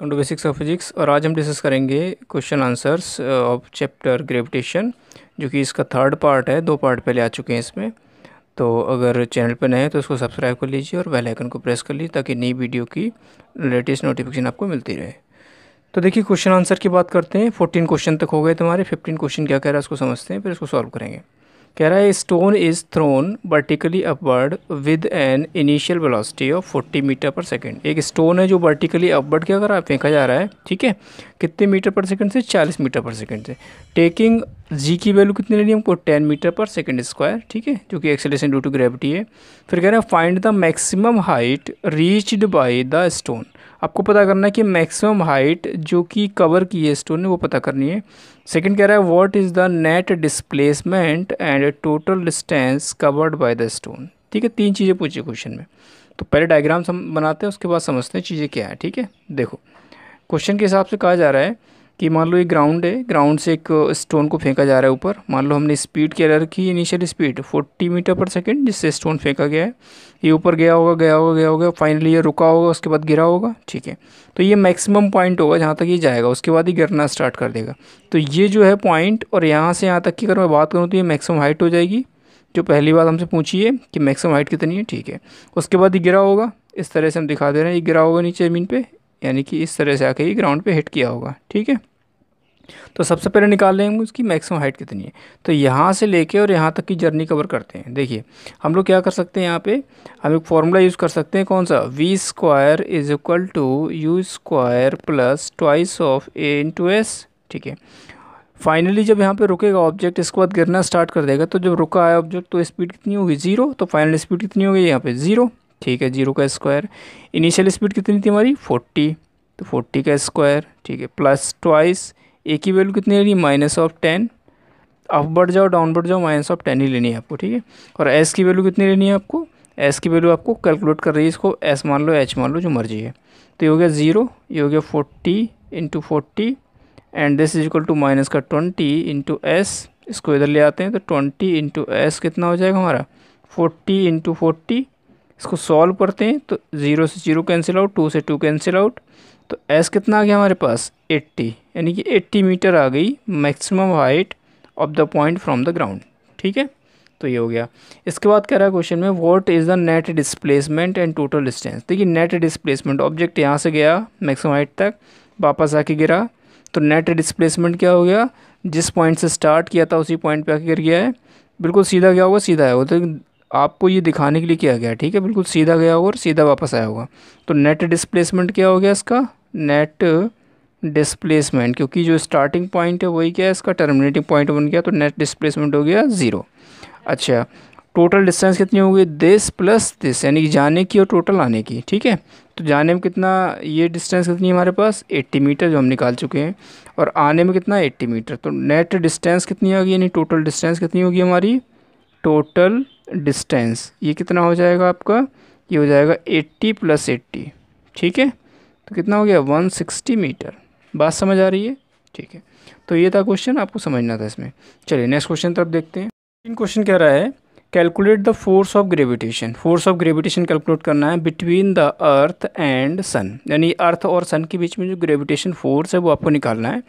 come to basics of physics और आज हम डिस्कस करेंगे question answers of chapter gravitation जो कि इसका थर्ड पार्ट है दो पार्ट पहले आ चुके हैं इसमें तो अगर चैनल पर नए हैं तो उसको सब्सक्राइब कर लीजिए और बेल आइकन को प्रेस कर लीजिए ताकि नई वीडियो की लेटेस्ट नोटिफिकेशन आपको मिलती रहे तो देखिए क्वेश्चन आंसर की बात करते हैं फोर्टीन क्वेश्चन तक हो गए तुम्हारे फिफ्टीन क्वेश्चन क्या कह रहा है उसको समझते हैं फिर उसको सॉल्व करेंगे कह रहा है stone is thrown vertically upward with an initial velocity of 40 metre per second एक स्टोन है जो वर्टिकली अपवर्ड क्या अगर आप फेंका जा रहा है ठीक है कितने मीटर पर सेकंड से 40 मीटर पर सेकंड से टेकिंग जी की वैल्यू कितनी लेनी है हमको 10 मीटर पर सेकंड स्क्वायर ठीक है जो कि एक्सेलेशन ड्यू टू ग्रेविटी है फिर कह रहे हैं find the maximum height reached by the stone आपको पता करना है कि मैक्सिमम हाइट जो कि कवर की है स्टोन ने वो पता करनी है सेकंड कह रहा है what is the net displacement and total distance covered by the stone ठीक है तीन चीज़ें पूछी क्वेश्चन में तो पहले डायग्राम्स हम बनाते हैं उसके बाद समझते हैं चीज़ें क्या है ठीक है देखो क्वेश्चन के हिसाब से कहा जा रहा है कि मान लो ये ग्राउंड है ग्राउंड से एक स्टोन uh, को फेंका जा रहा है ऊपर मान लो हमने स्पीड क्या रखी initial speed 40 metre per second जिससे स्टोन फेंका गया है ये ऊपर गया होगा गया होगा गया होगा फाइनली ये रुका होगा उसके बाद गिरा होगा ठीक है तो ये मैक्सिमम पॉइंट होगा जहाँ तक ये जाएगा उसके बाद ही गिरना स्टार्ट कर देगा तो ये जो है पॉइंट और यहाँ से यहाँ तक की अगर मैं बात करूँ तो ये मैक्सिमम हाइट हो जाएगी जो पहली बात हमसे पूछी है कि मैक्सिमम हाइट कितनी है ठीक है उसके बाद ये गिरा होगा इस तरह से हम दिखा दे रहे हैं ये गिरा होगा नीचे ज़मीन पे यानी कि इस तरह से आके ये ग्राउंड पे हिट किया होगा ठीक है तो सबसे पहले निकाल लेंगे उसकी मैक्सिमम हाइट कितनी है तो यहाँ से लेके और यहाँ तक की जर्नी कवर करते हैं देखिए हम लोग क्या कर सकते हैं यहाँ पे हम एक फार्मूला यूज़ कर सकते हैं कौन सा v square is equal to you square plus twice of a into s ठीक है फाइनली जब यहाँ पे रुकेगा ऑब्जेक्ट इसके बाद गिरना स्टार्ट कर देगा तो जब रुका है ऑब्जेक्ट तो स्पीड कितनी होगी जीरो तो फाइनल स्पीड कितनी होगी यहाँ पे जीरो ठीक है जीरो का स्क्वायर इनिशियल स्पीड कितनी थी हमारी फोर्टी तो फोर्टी का स्क्वायर ठीक है प्लस ट्वाइस ए की वैल्यू कितनी ले रही माइनस ऑफ टेन अप बढ़ जाओ डाउन बढ़ जाओ माइनस ऑफ टेन ही लेनी है आपको ठीक है और एस की वैल्यू कितनी लेनी है आपको एस की वैल्यू आपको कैलकुलेट कर रही है इसको एस मान लो एच मान लो जो मर्जी है तो ये हो गया ज़ीरो ये हो गया forty into forty and this is equal to minus का ट्वेंटी इंटू एस इसको इधर ले आते हैं तो ट्वेंटी इंटू एस कितना हो जाएगा हमारा फोर्टी इंटू फोर्टी इसको सॉल्व करते हैं तो ज़ीरो से जीरो कैंसिल आउट टू से टू कैंसिल आउट तो एस कितना आ गया हमारे पास 80 यानी कि 80 मीटर आ गई maximum height of the point from the ground ठीक है तो ये हो गया इसके बाद कह रहा है क्वेश्चन में what is the net displacement and total distance देखिए नेट डिस्प्लेसमेंट ऑब्जेक्ट यहाँ से गया मैक्सिमम हाइट तक वापस आके गिरा तो नेट डिस्प्लेसमेंट क्या हो गया जिस पॉइंट से स्टार्ट किया था उसी पॉइंट पर आके गिर गया है बिल्कुल सीधा गया होगा सीधा आया होगा तो आपको ये दिखाने के लिए किया गया ठीक है बिल्कुल सीधा गया होगा और सीधा वापस आया होगा तो नेट डिस्प्लेसमेंट क्या हो गया इसका नेट डिस्प्लेसमेंट क्योंकि जो स्टार्टिंग पॉइंट है वही क्या है इसका टर्मिनेटिंग पॉइंट बन गया तो नेट डिस्प्लेसमेंट हो गया ज़ीरो अच्छा टोटल डिस्टेंस कितनी होगी दिस प्लस दिस यानी कि जाने की और टोटल आने की ठीक है तो जाने में कितना ये डिस्टेंस कितनी है हमारे पास 80 मीटर जो हम निकाल चुके हैं और आने में कितना 80 मीटर तो नेट डिस्टेंस कितनी आ गई यानी टोटल डिस्टेंस कितनी होगी हमारी टोटल डिस्टेंस ये कितना हो जाएगा आपका ये हो जाएगा 80 प्लस एट्टी ठीक है तो कितना हो गया 160 मीटर बात समझ आ रही है ठीक है तो ये था क्वेश्चन आपको समझना था इसमें चलिए नेक्स्ट क्वेश्चन तरफ देखते हैं क्वेश्चन कह रहा है calculate the force of gravitation force of gravitation calculate करना है between the earth and sun यानी अर्थ और सन के बीच में जो ग्रेविटेशन फोर्स है वो आपको निकालना है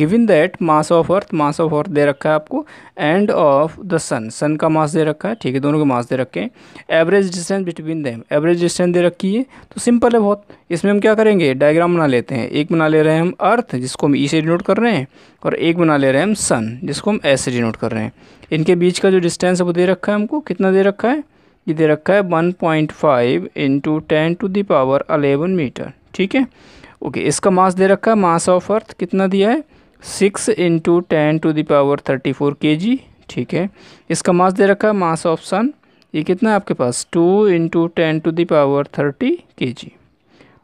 given that mass of earth mass of earth दे रखा है आपको and of the sun sun का मास दे रखा है ठीक है दोनों के मास दे रखे हैं average distance between them average distance दे रखी है तो सिंपल है बहुत इसमें हम क्या करेंगे डायग्राम बना लेते हैं एक बना ले रहे हैं हम अर्थ जिसको हम ई e से डिनोट कर रहे हैं और एक बना ले रहे हैं हम सन जिसको हम एस से डिनोट कर रहे हैं इनके बीच का जो डिस्टेंस है वो दे रखा है हमको कितना दे रखा है ये दे रखा है one point five into ten to the power eleven metre ठीक है ओके इसका मास दे रखा है मास ऑफ अर्थ कितना दिया है six into ten to the power thirty four K G ठीक है इसका मास दे रखा है मास ऑफ सन ये कितना है आपके पास two into ten to the power thirty K G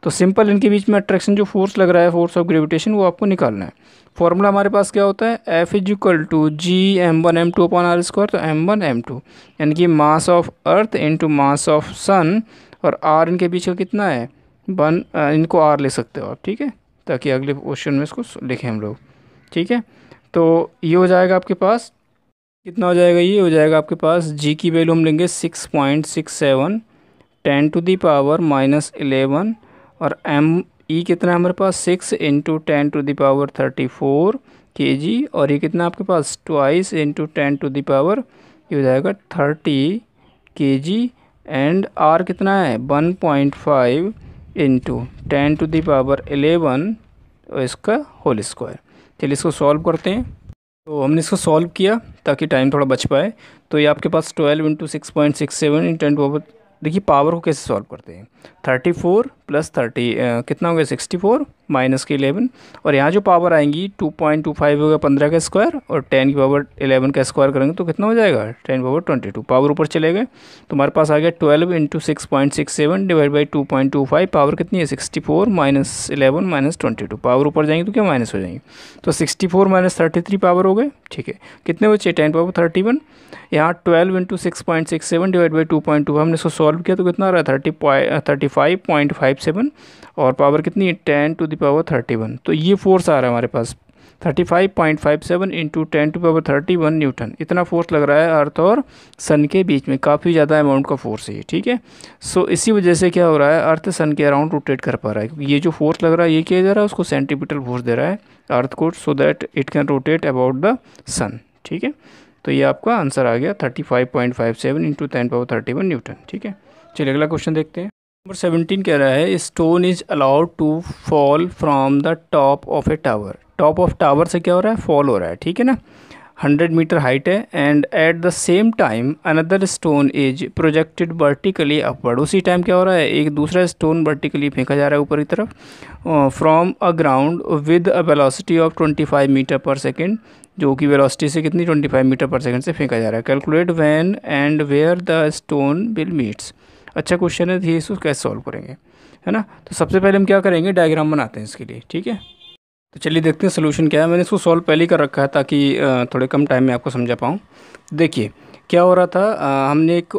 तो सिंपल इनके बीच में अट्रैक्शन जो फोर्स लग रहा है फोर्स ऑफ ग्रेविटेशन वो आपको निकालना है फॉर्मूला हमारे पास क्या होता है F is equal to G M one M two upon R square तो एम वन एम टू यानी कि mass of earth into mass of sun और आर इनके बीच का कितना है वन इनको आर ले सकते हो आप ठीक है ताकि अगले क्वेश्चन में इसको लिखें हम लोग ठीक है तो ये हो जाएगा आपके पास कितना हो जाएगा ये हो जाएगा आपके पास जी की वैल्यू हम लेंगे six point six seven ten to the power minus eleven और एम ई e कितना हमारे पास six into ten to the power thirty four K G और ये e कितना आपके पास twice into ten to the power ये हो जाएगा thirty K ji and R कितना है one point five into ten to the power eleven और इसका होल स्क्वायर चलिए इसको सॉल्व करते हैं तो हमने इसको सॉल्व किया ताकि टाइम थोड़ा बच पाए तो ये आपके पास twelve into six point six seven into ten to देखिए पावर को कैसे सॉल्व करते हैं थर्टी फोर प्लस थर्टी कितना हो गया सिक्सटी फोर माइनस के इलेवन और यहाँ जो पावर आएंगी टू पॉइंट टू फाइव होगा पंद्रह का स्क्वायर और टेन की पावर इलेवन का स्क्वायर करेंगे तो कितना हो जाएगा ten power twenty two power ऊपर चले गए तो हमारे पास आ गया twelve into six point six seven divide by two point two five power कितनी है sixty four minus eleven minus twenty two power ऊपर जाएंगे तो क्या माइनस हो जाएंगे तो sixty four minus thirty three power हो गए ठीक है कितने बचे टेन पावर थर्टी वन यहाँ twelve into six point six seven divide by two point two हमने इसको सॉल्व किया तो कितना आ रहा है thirty thirty five point five seven और पावर कितनी है ten to the power thirty one तो ये फोर्स आ रहा है हमारे पास thirty five point five seven into ten to power thirty one newton इतना फोर्स लग रहा है अर्थ और सन के बीच में काफ़ी ज़्यादा अमाउंट का फोर्स है ये ठीक है सो इसी वजह से क्या हो रहा है अर्थ सन के अराउंड रोटेट कर पा रहा है क्योंकि ये जो फोर्स लग रहा है ये किया जा रहा है उसको सेंटीमीटर फोर्स दे रहा है अर्थ को so that it can rotate about the sun ठीक है तो ये आपका आंसर आ गया thirty five point five seven into ten power thirty one newton ठीक है चलिए अगला क्वेश्चन देखते हैं नंबर सेवनटीन कह रहा है stone is allowed to fall from the top of a tower top of tower से क्या हो रहा है फॉल हो रहा है ठीक है ना हंड्रेड मीटर हाइट है and at the same time another stone is projected vertically upward उसी टाइम क्या हो रहा है एक दूसरा स्टोन वर्टिकली फेंका जा रहा है ऊपर की तरफ from a ground with a velocity of twenty five metre per second जो कि वेलोसिटी से कितनी twenty five metre per second से फेंका जा रहा है calculate when and where the stone will meets अच्छा क्वेश्चन है तो ये इसको कैसे सॉल्व करेंगे है ना तो सबसे पहले हम क्या करेंगे डायग्राम बनाते हैं इसके लिए ठीक है तो चलिए देखते हैं सोल्यूशन क्या है मैंने इसको सॉल्व पहले कर रखा है ताकि थोड़े कम टाइम में आपको समझा पाऊँ देखिए क्या हो रहा था आ, हमने एक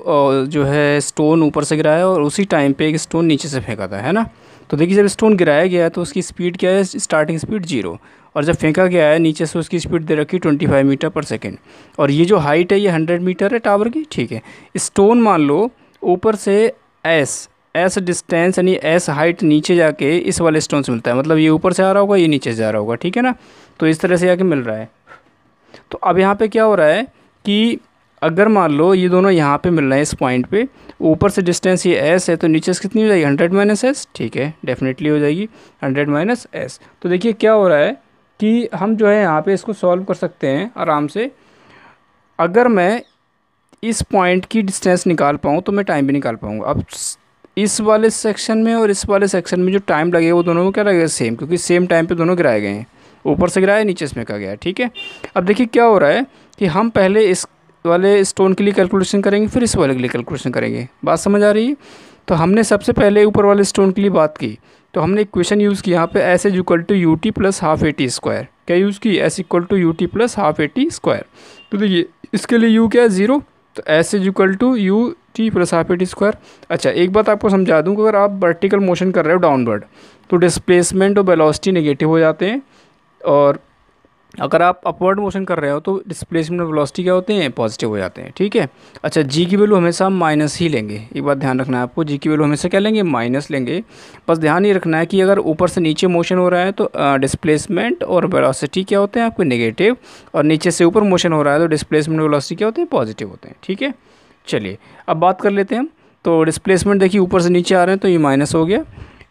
जो है स्टोन ऊपर से गिराया और उसी टाइम पे एक स्टोन नीचे से फेंका था है ना तो देखिए जब स्टोन गिराया गया है तो उसकी स्पीड क्या है स्टार्टिंग स्पीड जीरो और जब फेंका गया है नीचे से उसकी स्पीड दे रखी twenty five metre per second और ये जो हाइट है ये हंड्रेड मीटर है टावर की ठीक है स्टोन मान लो ऊपर से एस एस डिस्टेंस यानी एस हाइट नीचे जाके इस वाले स्टोन से मिलता है मतलब ये ऊपर से आ रहा होगा ये नीचे से आ रहा होगा ठीक है ना तो इस तरह से आके मिल रहा है तो अब यहाँ पे क्या हो रहा है कि अगर मान लो ये दोनों यहाँ पे मिल रहे हैं इस पॉइंट पे ऊपर से डिस्टेंस ये एस है तो नीचे से कितनी हो जाएगी हंड्रेड माइनस एस ठीक है डेफिनेटली हो जाएगी हंड्रेड माइनस एस तो देखिए क्या हो रहा है कि हम जो है यहाँ पे इसको सॉल्व कर सकते हैं आराम से अगर मैं इस पॉइंट की डिस्टेंस निकाल पाऊँ तो मैं टाइम भी निकाल पाऊँगा अब इस वाले सेक्शन में और इस वाले सेक्शन में जो टाइम लगेगा वो दोनों को क्या लगेगा सेम क्योंकि सेम टाइम पे दोनों गिराए गए हैं ऊपर से गिराया नीचे से फेंका गया ठीक है अब देखिए क्या हो रहा है कि हम पहले इस वाले स्टोन के लिए कैलकुलेशन करेंगे फिर इस वाले के लिए कैलकुलेशन करेंगे बात समझ आ रही है तो हमने सबसे पहले ऊपर वाले स्टोन के लिए बात की तो हमने इक्वेशन यूज़ की यहाँ पर S is equal to U T plus half A T square क्या यूज़ की S equal to U T plus half A T square तो देखिए इसके लिए यू क्या है ज़ीरो तो S is equal to U T plus half T square अच्छा एक बात आपको समझा दूँ कि अगर आप वर्टिकल मोशन कर रहे हो डाउनवर्ड तो डिस्प्लेसमेंट और वेलोसिटी नेगेटिव हो जाते हैं और अगर आप अपवर्ड मोशन कर रहे हो तो डिस्प्लेसमेंट वेलोसिटी क्या होते हैं पॉजिटिव हो जाते हैं ठीक है अच्छा जी की वैल्यू हमेशा हम माइनस ही लेंगे एक बात ध्यान रखना है आपको जी की वैल्यू हमेशा क्या लेंगे माइनस लेंगे बस ध्यान ये रखना है कि अगर ऊपर से नीचे मोशन हो रहा है तो डिस्प्लेसमेंट और वेलोसिटी क्या होते हैं आपके नेगेटिव और नीचे से ऊपर मोशन हो रहा है तो डिस्प्लेसमेंट वेलोसिटी क्या होते हैं पॉजिटिव होते हैं ठीक है चलिए अब बात कर लेते हैं हम तो डिस्प्लेसमेंट देखिए ऊपर से नीचे आ रहे हैं तो ये माइनस हो गया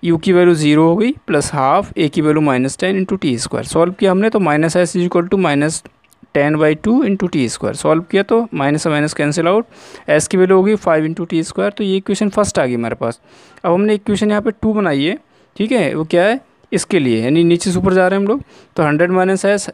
यू की वैल्यू जीरो हो गई प्लस हाफ ए की value minus ten into T square solve किया हमने तो minus S is equal to minus ten by two into T square solve किया तो minus minus cancel out S की वैल्यू होगी फाइव इंटू टी स्क्वायर तो ये इक्वेशन फर्स्ट आ गई हमारे पास अब हमने इक्वेशन यहाँ पे टू बनाई है ठीक है वो क्या है इसके लिए यानी नीचे से ऊपर जा रहे हैं हम लोग तो hundred minus S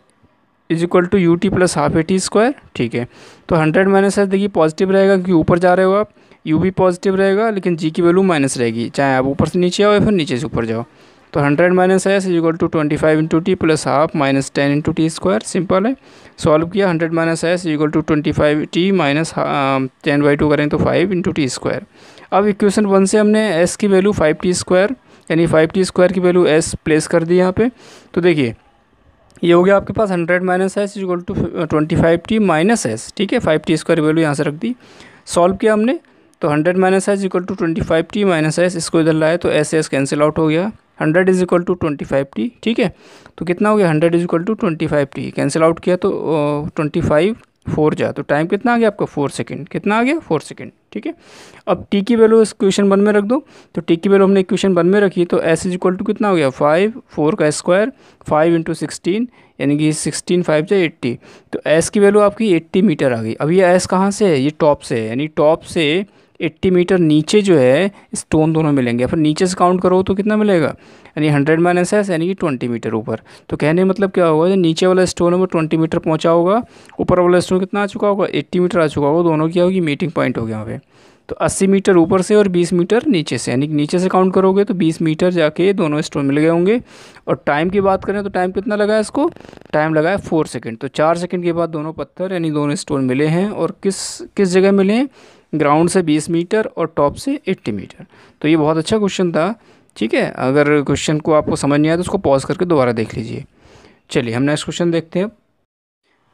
is equal to U T plus half A T square ठीक है तो हंड्रेड माइनस एस देखिए पॉजिटिव रहेगा क्योंकि ऊपर जा रहे हो आप यू भी पॉजिटिव रहेगा लेकिन जी की वैल्यू माइनस रहेगी चाहे आप ऊपर से नीचे आओ या फिर नीचे से ऊपर जाओ तो hundred minus S is equal to twenty five into T plus half minus ten into T square simple है सॉल्व किया hundred minus S is equal to twenty five T minus ten by two करें तो five into T square अब equation one से हमने S की value five T square यानी five T square की वैल्यू एस प्लेस कर दी यहाँ पे तो देखिए ये हो गया आपके पास hundred minus S is equal to twenty five T minus S ठीक है फाइव टी स्क्वायर वैल्यू यहाँ से रख दी सॉल्व किया हमने तो hundred minus S equal to twenty five T minus S इसको इधर लाए तो एस एस कैंसिल आउट हो गया hundred is equal to twenty five T ठीक है तो कितना हो गया hundred is equal to twenty five T cancel out किया तो ट्वेंटी फाइव फोर जा तो टाइम कितना आ गया आपका फोर सेकेंड कितना आ गया फोर सेकेंड ठीक है अब टी की वैल्यू इस क्वेश्चन वन में रख दो तो टी की वैल्यू हमने क्वेश्चन वन में रखी तो एस इज इक्वल टू कितना हो गया फाइव फोर का स्क्वायर फाइव इंटू सिक्सटीन यानी कि सिक्सटीन फाइव जो एट्टी तो एस की वैल्यू आपकी एट्टी मीटर आ गई अब ये एस कहाँ से है ये टॉप से है यानी टॉप से एट्टी मीटर नीचे जो है स्टोन दोनों मिलेंगे फिर नीचे से काउंट करो तो कितना मिलेगा यानी हंड्रेड माइनस एस यानी कि ट्वेंटी मीटर ऊपर तो कहने का मतलब क्या होगा नीचे वाला स्टोन है वो ट्वेंटी मीटर पहुँचा होगा ऊपर वाला स्टोन कितना आ चुका होगा एट्टी मीटर आ चुका होगा दोनों क्या होगी मीटिंग पॉइंट हो गया वहाँ पर तो 80 मीटर ऊपर से और 20 मीटर नीचे से यानी कि नीचे से काउंट करोगे तो 20 मीटर जाके दोनों स्टोन मिल गए होंगे और टाइम की बात करें तो टाइम कितना लगा है इसको टाइम लगा है फोर सेकेंड तो चार सेकेंड के बाद दोनों पत्थर यानी दोनों स्टोन मिले हैं और किस किस जगह मिले हैं ग्राउंड से 20 मीटर और टॉप से 80 मीटर तो ये बहुत अच्छा क्वेश्चन था ठीक है अगर क्वेश्चन को आपको समझ नहीं आया तो उसको पॉज करके दोबारा देख लीजिए चलिए हम नेक्स्ट क्वेश्चन देखते हैं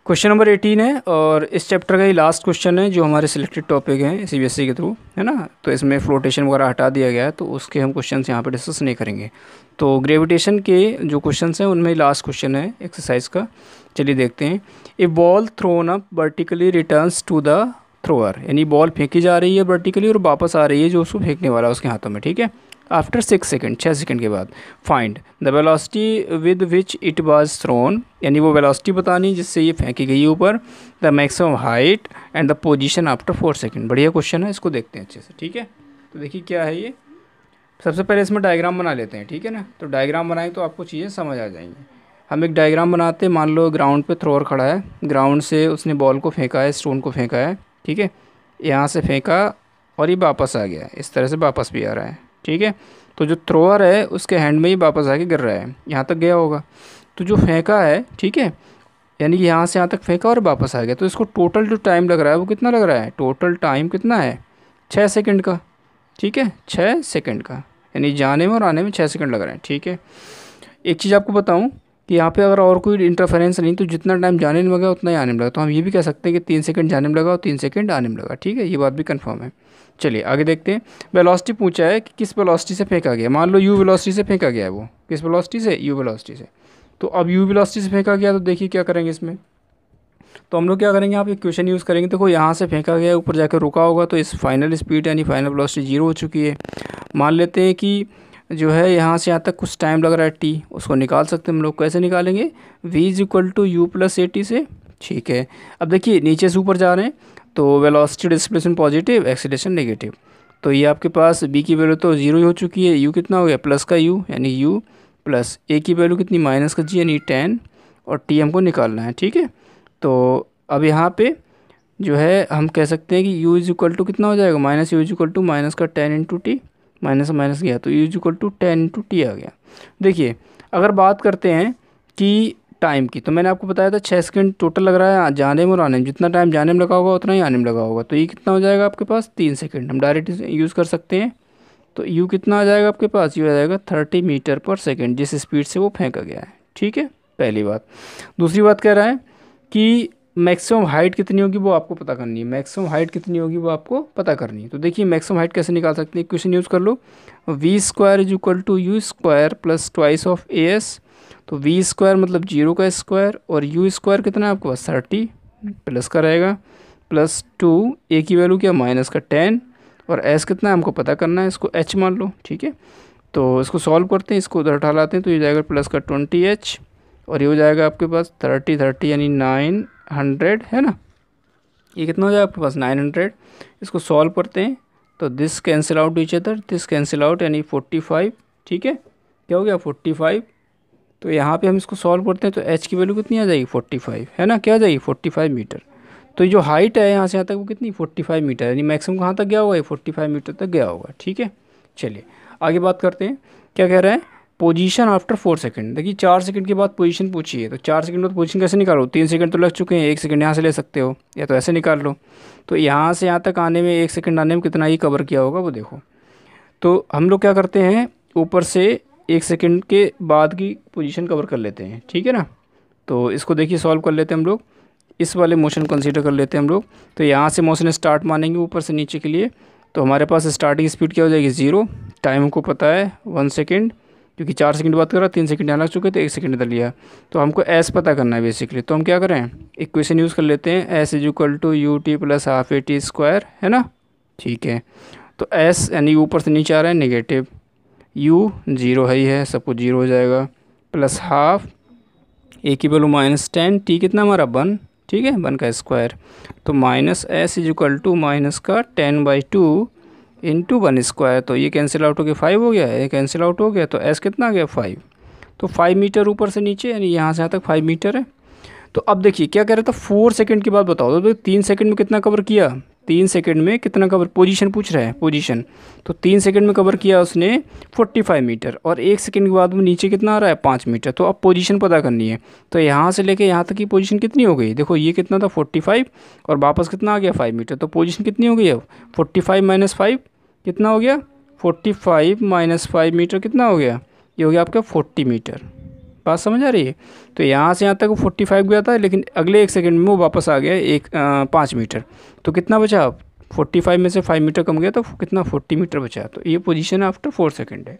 क्वेश्चन नंबर एटीन है और इस चैप्टर का ही लास्ट क्वेश्चन है जो हमारे सिलेक्टेड टॉपिक हैं सीबीएसई e के थ्रू है ना तो इसमें फ्लोटेशन वगैरह हटा दिया गया है तो उसके हम क्वेश्चन यहाँ पर डिस्कस नहीं करेंगे तो ग्रेविटेशन के जो क्वेश्चन हैं उनमें लास्ट क्वेश्चन है एक्सरसाइज का चलिए देखते हैं a ball thrown up vertically returns to the thrower यानी बॉल फेंकी जा रही है वर्टिकली और वापस आ रही है जो उसको फेंकने वाला है उसके हाथों में ठीक है आफ्टर सिक्स सेकेंड छः सेकेंड के बाद find the velocity with which it was thrown यानी वो वेलासिटी बतानी जिससे ये फेंकी गई ऊपर the maximum height and the position after four second बढ़िया क्वेश्चन है इसको देखते हैं अच्छे से ठीक है तो देखिए क्या है ये सबसे पहले इसमें डायग्राम बना लेते हैं ठीक है ना तो डायग्राम बनाएं तो आपको चीज़ें समझ आ जाएंगी हम एक डायग्राम बनाते हैं मान लो ग्राउंड पे थ्रोअर खड़ा है ग्राउंड से उसने बॉल को फेंका है स्टोन को फेंका है ठीक है यहाँ से फेंका और ये वापस आ गया इस तरह से वापस भी आ रहा है ठीक है तो जो थ्रोअर है उसके हैंड में ही वापस आके गिर रहा है यहाँ तक गया होगा तो जो फेंका है ठीक है यानी कि यहाँ से यहाँ तक फेंका और वापस आ गया तो इसको टोटल जो टाइम लग रहा है वो कितना लग रहा है टोटल टाइम कितना है छः सेकंड का ठीक है छः सेकंड का यानी जाने में और आने में छः सेकंड लग रहा है ठीक है एक चीज़ आपको बताऊँ कि यहाँ पे अगर और कोई इंटरफेरेंस नहीं तो जितना टाइम जाने में लगा उतना ही आने में लगा तो हम ये भी कह सकते हैं कि तीन सेकंड जाने में लगा और तीन सेकंड आने में लगा ठीक है ये बात भी कंफर्म है चलिए आगे देखते हैं वेलोसिटी पूछा है कि किस वेलोसिटी से फेंका गया मान लो यू वेलोसिटी से फेंका गया है वो किस वेलोसिटी से यू वेलोसिटी से तो अब यू वेलोसिटी से फेंका गया तो देखिए क्या करेंगे इसमें तो हम लोग क्या करेंगे आप इक्वेशन यूज़ करेंगे देखो यहाँ से फेंका गया ऊपर जाकर रुका होगा तो इस फाइनल स्पीड यानी फाइनल वेलोसिटी जीरो हो चुकी है मान लेते हैं कि जो है यहाँ से यहाँ तक कुछ टाइम लग रहा है टी उसको निकाल सकते हैं हम लोग कैसे निकालेंगे V is equal to U plus A T से ठीक है अब देखिए नीचे से ऊपर जा रहे हैं तो velocity displacement positive acceleration negative तो ये आपके पास बी की वैल्यू तो जीरो ही हो चुकी है यू कितना हो गया प्लस का यू यानी यू प्लस ए की वैल्यू कितनी माइनस का जी यानी टेन और टी हमको निकालना है ठीक है तो अब यहाँ पर जो है हम कह सकते हैं कि u इज इक्वल टू कितना हो जाएगा minus U is equal to minus का ten into T minus minus गया तो U is equal to ten into T आ गया देखिए अगर बात करते हैं कि टाइम की तो मैंने आपको बताया था छः सेकंड टोटल लग रहा है जाने में और आने में जितना टाइम जाने में लगा होगा उतना ही आने में लगा होगा तो ये कितना हो जाएगा आपके पास तीन सेकंड हम डायरेक्ट यूज़ कर सकते हैं तो यू कितना आ जाएगा आपके पास यू आ जाएगा थर्टी मीटर पर सेकेंड जिस स्पीड से वो फेंका गया है ठीक है पहली बात दूसरी बात कह रहा है कि मैक्सिमम हाइट कितनी होगी वो आपको पता करनी है मैक्सिमम हाइट कितनी होगी वो आपको पता करनी है तो देखिए मैक्सिमम हाइट कैसे निकाल सकते हैं क्वेश्चन यूज़ कर लो V square is equal to you square plus twice of A S तो वी स्क्वायर मतलब जीरो का स्क्वायर और यू स्क्वायर कितना है आपके पास थर्टी प्लस का रहेगा प्लस टू ए की वैल्यू क्या माइनस का टेन और एस कितना है हमको पता करना है इसको एच मान लो ठीक है तो इसको सॉल्व करते हैं इसको उधर हटा लाते हैं तो ये जाएगा प्लस का ट्वेंटी एच और ये हो जाएगा आपके पास थर्टी थर्टी यानी नाइन हंड्रेड है ना ये कितना हो जाएगा आपके पास नाइन हंड्रेड इसको सॉल्व करते हैं तो this cancel out each other this cancel out यानी फोर्टी फाइव ठीक है क्या हो गया फोर्टी फाइव तो यहाँ पे हम इसको सॉल्व करते हैं तो एच की वैल्यू कितनी आ जाएगी फोर्टी फाइव है ना क्या आ जाएगी फोर्टी फाइव मीटर तो जो हाइट है यहाँ से यहाँ तक वो कितनी फोर्टी फाइव मीटर यानी मैक्सिमम कहाँ तक गया होगा ये फोर्टी फाइव मीटर तक गया होगा ठीक है चलिए आगे बात करते हैं क्या कह रहे हैं पोजीशन आफ्टर फोर सेकंड देखिए चार सेकंड के बाद पोजीशन पूछी है तो चार सेकंड बाद पोजीशन कैसे निकालो तीन सेकंड तो लग चुके हैं एक सेकंड यहाँ से ले सकते हो या तो ऐसे निकाल लो तो यहाँ से यहाँ तक आने में एक सेकंड आने में कितना ही कवर किया होगा वो देखो तो हम लोग क्या करते हैं ऊपर से एक सेकेंड के बाद की पोजिशन कवर कर लेते हैं ठीक है ना तो इसको देखिए सॉल्व कर लेते हैं हम लोग इस वाले मोशन कंसिडर कर लेते हैं हम लोग तो यहाँ से मोशन स्टार्ट मानेंगे ऊपर से नीचे के लिए तो हमारे पास स्टार्टिंग स्पीड क्या हो जाएगी ज़ीरो टाइम को पता है वन सेकेंड क्योंकि चार सेकंड बात कर रहा है तीन सेकंड यहाँ लग चुके तो एक सेकंड इधर लिया तो हमको एस पता करना है बेसिकली तो हम क्या करें इक्वेशन यूज़ कर लेते हैं S is equal to U T plus half A T square है ना ठीक है तो एस यानी ऊपर से नीचे आ रहा है नेगेटिव यू जीरो है ही है सब कुछ जीरो हो जाएगा प्लस हाफ ए की बोलो माइनस टेन टी कितना हमारा वन ठीक है वन का स्क्वायर तो minus S is equal to minus का ten by two into one square तो ये कैंसिल आउट हो गया फाइव हो गया ये कैंसिल आउट हो गया तो एस कितना गया फाइव तो फाइव मीटर ऊपर से नीचे यानी यहाँ से यहाँ तक फाइव मीटर है तो अब देखिए क्या कह रहा था फोर सेकेंड की बात बताओ तो तीन सेकेंड में कितना कवर किया तीन सेकेंड में कितना कवर पोजीशन पूछ रहा है पोजीशन तो तीन सेकेंड में कवर किया उसने फोर्टी फाइव मीटर और एक सेकेंड के बाद में नीचे कितना आ रहा है पाँच मीटर तो अब पोजीशन पता करनी है तो यहाँ से लेके यहाँ तक की पोजीशन कितनी हो गई देखो ये कितना था फोर्टी फाइव और वापस कितना आ गया फाइव मीटर तो पोजिशन कितनी हो गई अब फोर्टी फाइव माइनस फाइव कितना हो गया forty five minus five metre कितना हो गया ये हो गया आपका फोर्टी मीटर बात समझ आ रही है तो यहाँ से यहाँ तक वो फोर्टी फाइव गया था लेकिन अगले एक सेकंड में वो वापस आ गया एक पाँच मीटर तो कितना बचा आप फोर्टी फाइव में से फाइव मीटर कम गया तो कितना फोर्टी मीटर बचा तो ये पोजीशन आफ्टर फोर सेकेंड है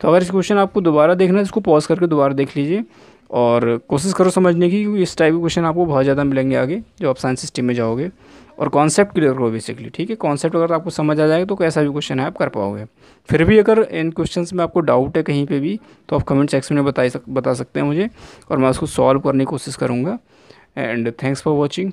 तो अगर इस क्वेश्चन आपको दोबारा देखना है इसको पॉज करके दोबारा देख लीजिए और कोशिश करो समझने की क्योंकि इस टाइप के क्वेश्चन आपको बहुत ज़्यादा मिलेंगे आगे जब आप साइंस स्ट्रीम में जाओगे और कॉन्सेप्ट क्लियर करो बेसिकली ठीक है कॉन्सेप्ट अगर आपको समझ आ जाएगा तो कैसा भी क्वेश्चन है आप कर पाओगे फिर भी अगर इन क्वेश्चन में आपको डाउट है कहीं पर भी तो आप कमेंट सेक्शन में बता सक बता सकते हैं मुझे और मैं उसको सॉल्व करने की कोशिश करूँगा एंड थैंक्स फॉर वॉचिंग